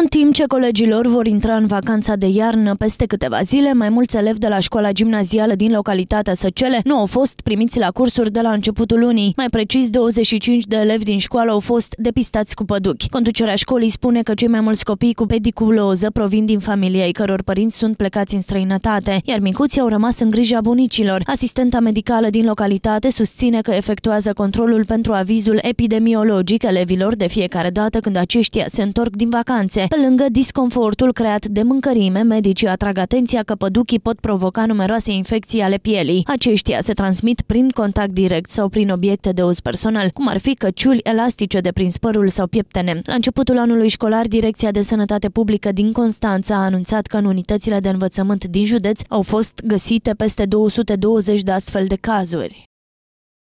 În timp ce colegilor vor intra în vacanța de iarnă peste câteva zile, mai mulți elevi de la școala gimnazială din localitatea Săcele nu au fost primiți la cursuri de la începutul lunii. Mai precis, 25 de elevi din școală au fost depistați cu păduchi. Conducerea școlii spune că cei mai mulți copii cu pediculoză provin din familii ai căror părinți sunt plecați în străinătate, iar micuții au rămas în grija bunicilor. Asistenta medicală din localitate susține că efectuează controlul pentru avizul epidemiologic elevilor de fiecare dată când aceștia se întorc din vacanțe. Pe lângă disconfortul creat de mâncărime, medicii atrag atenția că păduchii pot provoca numeroase infecții ale pielii. Aceștia se transmit prin contact direct sau prin obiecte de uz personal, cum ar fi căciuli elastice de prin spărul sau pieptene. La începutul anului școlar, Direcția de Sănătate Publică din Constanța a anunțat că în unitățile de învățământ din județ au fost găsite peste 220 de astfel de cazuri.